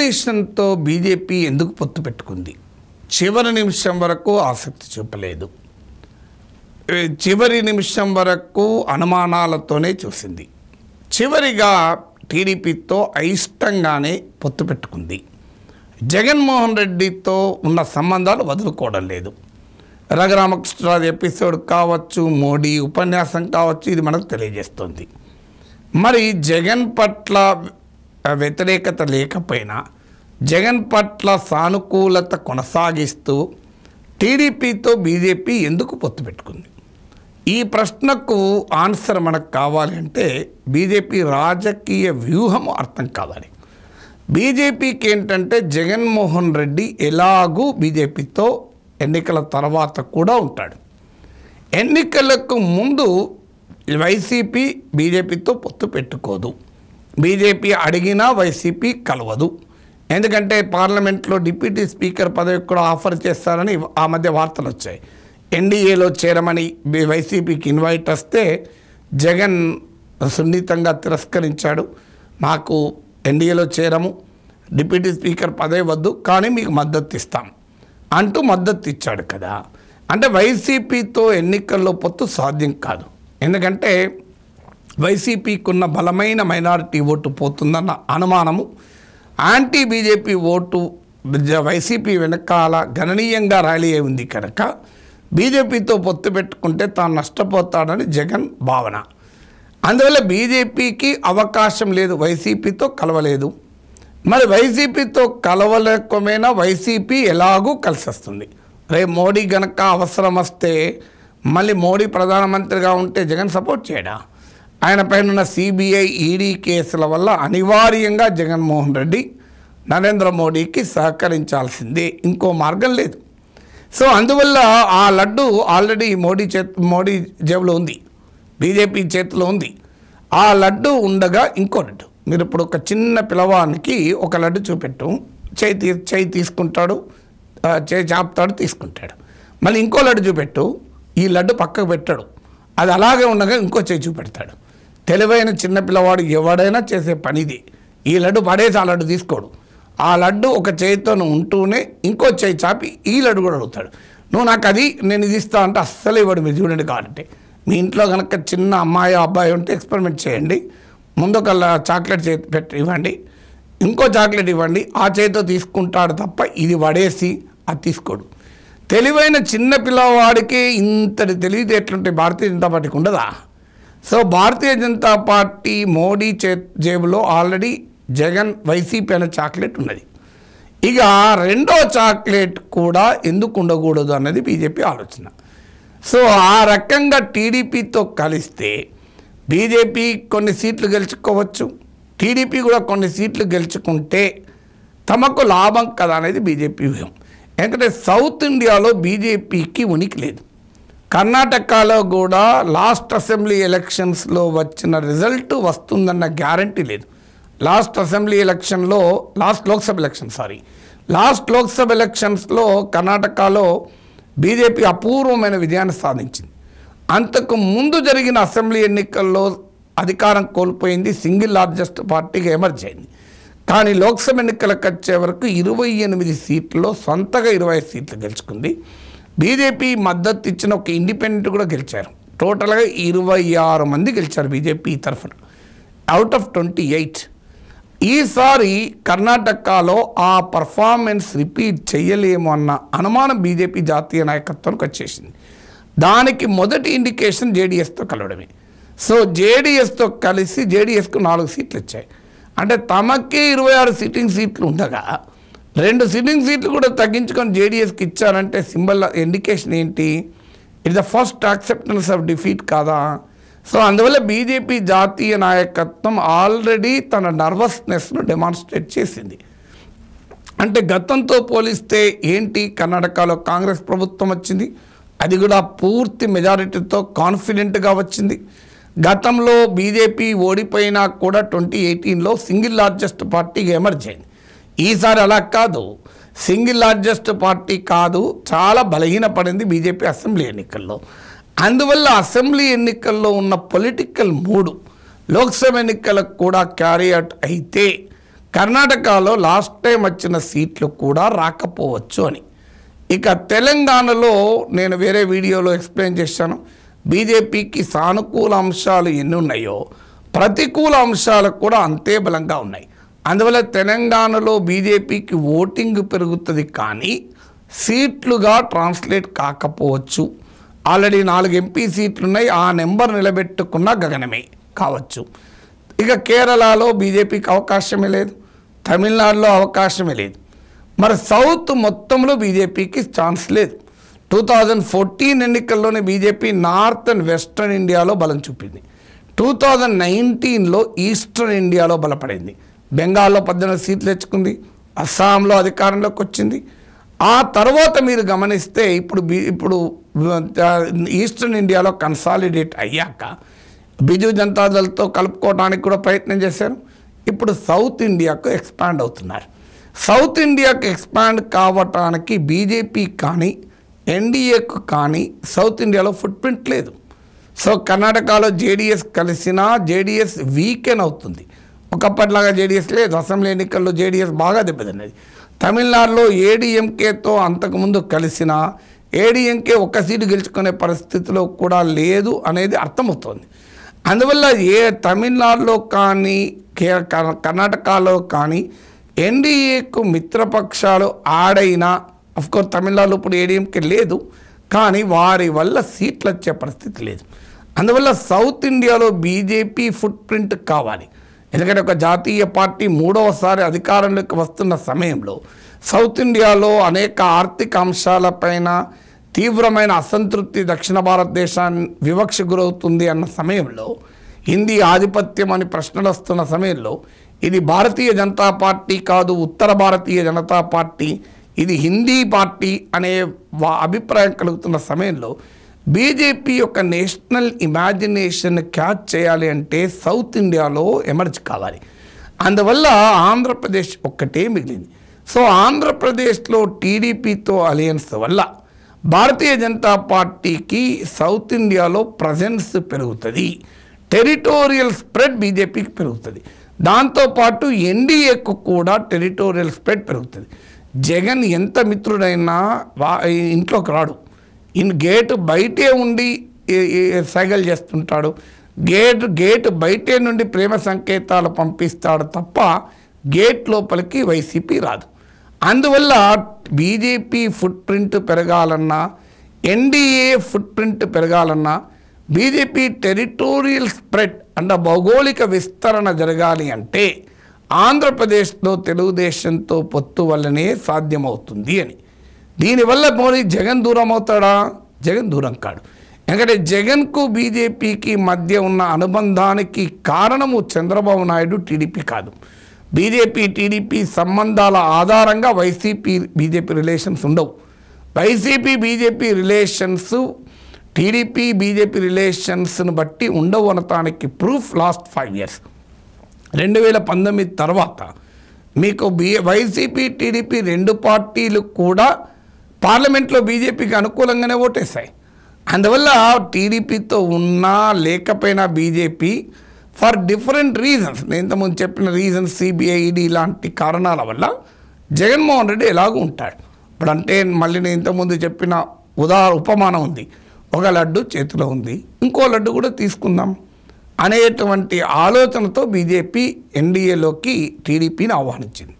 తెలుగుదేశంతో బీజేపీ ఎందుకు పొత్తు పెట్టుకుంది చివరి నిమిషం వరకు ఆసక్తి చూపలేదు చివరి నిమిషం వరకు అనుమానాలతోనే చూసింది చివరిగా టీడీపీతో అయిష్టంగానే పొత్తు పెట్టుకుంది జగన్మోహన్ రెడ్డితో ఉన్న సంబంధాలు వదులుకోవడం లేదు రఘురామకృష్ణరాజు ఎపిసోడ్ కావచ్చు మోడీ ఉపన్యాసం కావచ్చు ఇది మనకు తెలియజేస్తుంది మరి జగన్ పట్ల వ్యతిరేకత లేకపోయినా జగన్ పట్ల సానుకూలత కొనసాగిస్తూ టీడీపీతో బీజేపీ ఎందుకు పొత్తు పెట్టుకుంది ఈ ప్రశ్నకు ఆన్సర్ మనకు కావాలి అంటే బీజేపీ రాజకీయ వ్యూహం అర్థం కావాలి బీజేపీకి ఏంటంటే జగన్మోహన్ రెడ్డి ఎలాగూ బీజేపీతో ఎన్నికల తర్వాత కూడా ఉంటాడు ఎన్నికలకు ముందు వైసీపీ బీజేపీతో పొత్తు పెట్టుకోదు బీజేపీ అడిగినా వైసీపీ కలవదు ఎందుకంటే పార్లమెంట్లో డిప్యూటీ స్పీకర్ పదవి కూడా ఆఫర్ చేస్తారని ఆ మధ్య వార్తలు వచ్చాయి ఎన్డీఏలో చేరమని వైసీపీకి ఇన్వైట్ వస్తే జగన్ సున్నితంగా తిరస్కరించాడు నాకు ఎన్డీఏలో చేరము డిప్యూటీ స్పీకర్ పదవి వద్దు కానీ మీకు మద్దతు ఇస్తాం అంటూ మద్దతు ఇచ్చాడు కదా అంటే వైసీపీతో ఎన్నికల్లో పొత్తు సాధ్యం కాదు ఎందుకంటే వైసీపీకున్న బలమైన మైనారిటీ ఓటు పోతుందన్న అనుమానము యాంటీ బీజేపీ ఓటు వైసీపీ వెనకాల గణనీయంగా ర్యాలీ అయి ఉంది కనుక బీజేపీతో పొత్తు పెట్టుకుంటే తాను నష్టపోతాడని జగన్ భావన అందువల్ల బీజేపీకి అవకాశం లేదు వైసీపీతో కలవలేదు మరి వైసీపీతో కలవలేకమైనా వైసీపీ ఎలాగూ కలిసి రే మోడీ గనక అవసరం వస్తే మళ్ళీ మోడీ ప్రధానమంత్రిగా ఉంటే జగన్ సపోర్ట్ చేయడా ఆయన పైన సిబిఐ ఈడీ కేసుల వల్ల అనివార్యంగా జగన్మోహన్ రెడ్డి నరేంద్ర మోడీకి సహకరించాల్సిందే ఇంకో మార్గం లేదు సో అందువల్ల ఆ లడ్డు ఆల్రెడీ మోడీ చేతి మోడీ జేబులో ఉంది బీజేపీ చేతిలో ఉంది ఆ లడ్డు ఉండగా ఇంకో లడ్డు మీరు ఇప్పుడు ఒక చిన్న పిలవానికి ఒక లడ్డు చూపెట్టు చేయి తీ చేయి తీసుకుంటాడు చేయి చాపుతాడు తీసుకుంటాడు మళ్ళీ ఇంకో లడ్డు చూపెట్టు ఈ లడ్డు పక్కకు పెట్టాడు అది అలాగే ఉండగా ఇంకో చేయి చూపెడతాడు తెలివైన చిన్నపిల్లవాడు ఎవడైనా చేసే పనిది ఈ లడ్డు పడేసి ఆ లడ్డు తీసుకోడు ఆ లడ్డు ఒక చేతితోను ఉంటూనే ఇంకో చేయి చాపి ఈ లడ్డు కూడా అడుగుతాడు నువ్వు నాకు అది నేను ఇది ఇస్తా అంటే అస్సలు ఇవ్వడు మీరు చూడండి కాబట్టి మీ ఇంట్లో కనుక చిన్న అమ్మాయి అబ్బాయి ఉంటే ఎక్స్పెరిమెంట్ చేయండి ముందు చాక్లెట్ చేతి పెట్టి ఇవ్వండి ఇంకో చాక్లెట్ ఇవ్వండి ఆ చేతితో తీసుకుంటాడు తప్ప ఇది పడేసి అది తీసుకోడు తెలివైన చిన్న పిల్లవాడికి ఇంతటి ఎట్లుంటే భారతీయ జనతా పార్టీకి ఉండదా సో భారతీయ జనతా పార్టీ మోడీ చే జేబులో ఆల్రెడీ జగన్ వైసీపీ అనే చాక్లెట్ ఉన్నది ఇక రెండో చాక్లెట్ కూడా ఎందుకు ఉండకూడదు అన్నది బీజేపీ ఆలోచన సో ఆ రకంగా టీడీపీతో కలిస్తే బీజేపీ కొన్ని సీట్లు గెలుచుకోవచ్చు టీడీపీ కూడా కొన్ని సీట్లు గెలుచుకుంటే తమకు లాభం కదా అనేది బీజేపీ వ్యూహం ఎందుకంటే సౌత్ ఇండియాలో బీజేపీకి ఉనికి లేదు కర్ణాటకలో కూడా లాస్ట్ అసెంబ్లీ ఎలక్షన్స్లో వచ్చిన రిజల్ట్ వస్తుందన్న గ్యారంటీ లేదు లాస్ట్ అసెంబ్లీ ఎలక్షన్లో last Lok Sabha election sorry last Lok Sabha ఎలక్షన్స్లో కర్ణాటకలో బీజేపీ అపూర్వమైన విజయాన్ని సాధించింది అంతకు ముందు జరిగిన అసెంబ్లీ ఎన్నికల్లో అధికారం కోల్పోయింది సింగిల్ లార్జెస్ట్ పార్టీగా ఎమర్జ్ అయింది కానీ లోక్సభ ఎన్నికలకు వచ్చే వరకు ఇరవై ఎనిమిది సీట్లలో సొంతగా ఇరవై సీట్లు గెలుచుకుంది బీజేపీ మద్దతు ఇచ్చిన ఒక ఇండిపెండెంట్ కూడా గెలిచారు టోటల్గా ఇరవై ఆరు మంది గెలిచారు బీజేపీ తరఫున అవుట్ ఆఫ్ ట్వంటీ ఎయిట్ ఈసారి కర్ణాటకలో ఆ పర్ఫార్మెన్స్ రిపీట్ చేయలేము అన్న అనుమానం బీజేపీ జాతీయ నాయకత్వానికి వచ్చేసింది దానికి మొదటి ఇండికేషన్ జేడీఎస్తో కలవడమే సో జేడీఎస్తో కలిసి జేడీఎస్కు నాలుగు సీట్లు ఇచ్చాయి అంటే తమకే ఇరవై ఆరు సిట్టింగ్ సీట్లు ఉండగా రెండు సిట్టింగ్ సీట్లు కూడా తగ్గించుకొని జేడీఎస్కి ఇచ్చారంటే సింబల్ ఇండికేషన్ ఏంటి it the first acceptance of defeat కాదా సో అందువల్ల బీజేపీ జాతీయ నాయకత్వం ఆల్రెడీ తన నర్వస్నెస్ను డెమాన్స్ట్రేట్ చేసింది అంటే గతంతో పోలిస్తే ఏంటి కర్ణాటకలో కాంగ్రెస్ ప్రభుత్వం వచ్చింది అది కూడా పూర్తి మెజారిటీతో కాన్ఫిడెంట్గా వచ్చింది గతంలో బీజేపీ ఓడిపోయినా కూడా ట్వంటీ ఎయిటీన్లో సింగిల్ లార్జెస్ట్ పార్టీగా ఎమర్జ్ అయింది ఈసారి అలా కాదు సింగిల్ లార్జెస్ట్ పార్టీ కాదు చాలా బలహీనపడింది బీజేపీ అసెంబ్లీ ఎన్నికల్లో అందువల్ల అసెంబ్లీ ఎన్నికల్లో ఉన్న పొలిటికల్ మూడు లోక్సభ ఎన్నికలకు కూడా క్యారీ అవుట్ అయితే కర్ణాటకలో లాస్ట్ టైం వచ్చిన సీట్లు కూడా రాకపోవచ్చు అని ఇక తెలంగాణలో నేను వేరే వీడియోలో ఎక్స్ప్లెయిన్ చేశాను బీజేపీకి సానుకూల అంశాలు ఎన్ని ఉన్నాయో ప్రతికూల అంశాలకు కూడా అంతే బలంగా ఉన్నాయి అందువల్ల తెలంగాణలో బీజేపీకి ఓటింగ్ పెరుగుతుంది కానీ సీట్లుగా ట్రాన్స్లేట్ కాకపోవచ్చు ఆల్రెడీ నాలుగు ఎంపీ సీట్లు ఉన్నాయి ఆ నెంబర్ నిలబెట్టుకున్న గగనమే కావచ్చు ఇక కేరళలో బీజేపీకి అవకాశమే లేదు తమిళనాడులో అవకాశమే లేదు మరి సౌత్ మొత్తంలో బీజేపీకి ఛాన్స్ లేదు టూ థౌజండ్ ఫోర్టీన్ ఎన్నికల్లోనే బీజేపీ నార్త్ అండ్ వెస్ట్రన్ ఇండియాలో బలం చూపింది టూ థౌజండ్ నైన్టీన్లో ఈస్టర్న్ ఇండియాలో బలపడింది బెంగాల్లో పద్దెనిమిది సీట్లు తెచ్చుకుంది అస్సాంలో అధికారంలోకి వచ్చింది ఆ తర్వాత మీరు గమనిస్తే ఇప్పుడు ఇప్పుడు ఈస్టర్న్ ఇండియాలో కన్సాలిడేట్ అయ్యాక బిజు జనతాదళ్తో కలుపుకోవడానికి కూడా ప్రయత్నం చేశారు ఇప్పుడు సౌత్ ఇండియాకు ఎక్స్పాండ్ అవుతున్నారు సౌత్ ఇండియాకు ఎక్స్పాండ్ కావటానికి బీజేపీ కానీ ఎన్డీఏకు కానీ సౌత్ ఇండియాలో ఫుట్ ప్రింట్ లేదు సో కర్ణాటకలో జేడిఎస్ కలిసినా జేడిఎస్ వీకెన్ అవుతుంది ఒకప్పటిలాగా జేడీఎస్ లేదు అసెంబ్లీ ఎన్నికల్లో జేడీఎస్ బాగా దెబ్బతిన్నది తమిళనాడులో ఏడీఎంకేతో అంతకుముందు కలిసిన ఏడీఎంకే ఒక్క సీటు గెలుచుకునే పరిస్థితిలో కూడా లేదు అనేది అర్థమవుతోంది అందువల్ల ఏ తమిళనాడులో కానీ కర్ణాటకలో కానీ ఎన్డీఏకు మిత్రపక్షాలు ఆడైనా అఫ్కోర్స్ తమిళనాడులో ఇప్పుడు ఏడీఎంకే లేదు కానీ వారి వల్ల సీట్లు వచ్చే పరిస్థితి లేదు అందువల్ల సౌత్ ఇండియాలో బీజేపీ ఫుట్ ప్రింట్ కావాలి ఎందుకంటే ఒక జాతీయ పార్టీ మూడవసారి అధికారంలోకి వస్తున్న సమయంలో సౌత్ ఇండియాలో అనేక ఆర్థిక అంశాలపైన తీవ్రమైన అసంతృప్తి దక్షిణ భారతదేశాన్ని వివక్ష గురవుతుంది అన్న సమయంలో హిందీ ఆధిపత్యం అని ప్రశ్నలు వస్తున్న సమయంలో ఇది భారతీయ జనతా పార్టీ కాదు ఉత్తర భారతీయ జనతా పార్టీ ఇది హిందీ పార్టీ అనే అభిప్రాయం కలుగుతున్న సమయంలో బీజేపీ యొక్క నేషనల్ ఇమాజినేషన్ క్యాచ్ చేయాలి అంటే సౌత్ ఇండియాలో ఎమర్జ్ కావాలి అందువల్ల ఆంధ్రప్రదేశ్ ఒక్కటే మిగిలింది సో ఆంధ్రప్రదేశ్లో టీడీపీతో అలయన్స్ వల్ల భారతీయ జనతా పార్టీకి సౌత్ ఇండియాలో ప్రజెన్స్ పెరుగుతుంది టెరిటోరియల్ స్ప్రెడ్ బీజేపీకి పెరుగుతుంది దాంతోపాటు ఎన్డీఏకు కూడా టెరిటోరియల్ స్ప్రెడ్ పెరుగుతుంది జగన్ ఎంత మిత్రుడైనా వా ఇంట్లోకి రాడు ఇన్ గేటు బయటే ఉండి సైగలు చేస్తుంటాడు గేట్ గేట్ బయటే నుండి ప్రేమ సంకేతాలు పంపిస్తాడు తప్ప గేట్ లోపలికి వైసీపీ రాదు అందువల్ల బీజేపీ ఫుట్ ప్రింట్ పెరగాలన్నా ఎన్డీఏ ఫుట్ ప్రింట్ పెరగాలన్నా బీజేపీ టెరిటోరియల్ స్ప్రెడ్ అంటే భౌగోళిక విస్తరణ జరగాలి అంటే ఆంధ్రప్రదేశ్లో తెలుగుదేశంతో పొత్తు వల్లనే సాధ్యమవుతుంది అని దీనివల్ల మోడీ జగన్ దూరం అవుతాడా జగన్ దూరం కాడు ఎందుకంటే జగన్కు బీజేపీకి మధ్య ఉన్న అనుబంధానికి కారణము చంద్రబాబు నాయుడు టీడీపీ కాదు బీజేపీ టీడీపీ సంబంధాల ఆధారంగా వైసీపీ బీజేపీ రిలేషన్స్ ఉండవు YCP BJP relations TDP BJP రిలేషన్స్ను బట్టి ఉండవు అనటానికి ప్రూఫ్ లాస్ట్ ఫైవ్ ఇయర్స్ రెండు వేల పంతొమ్మిది తర్వాత మీకు బీ వైసీపీ టీడీపీ రెండు పార్టీలు కూడా పార్లమెంట్లో బీజేపీకి అనుకూలంగానే ఓటేస్తాయి అందువల్ల టీడీపీతో ఉన్నా లేకపోయినా బీజేపీ ఫర్ డిఫరెంట్ రీజన్స్ నేను ఇంతకుముందు చెప్పిన రీజన్స్ సిబిఐ ఈడీ లాంటి కారణాల వల్ల జగన్మోహన్ రెడ్డి ఎలాగూ ఉంటాడు ఇప్పుడు అంటే మళ్ళీ నేను ఇంతకుముందు చెప్పిన ఉదా ఉపమానం ఉంది ఒక లడ్డు చేతిలో ఉంది ఇంకో లడ్డు కూడా తీసుకుందాం అనేటువంటి ఆలోచనతో బీజేపీ ఎన్డీఏలోకి టీడీపీని ఆహ్వానించింది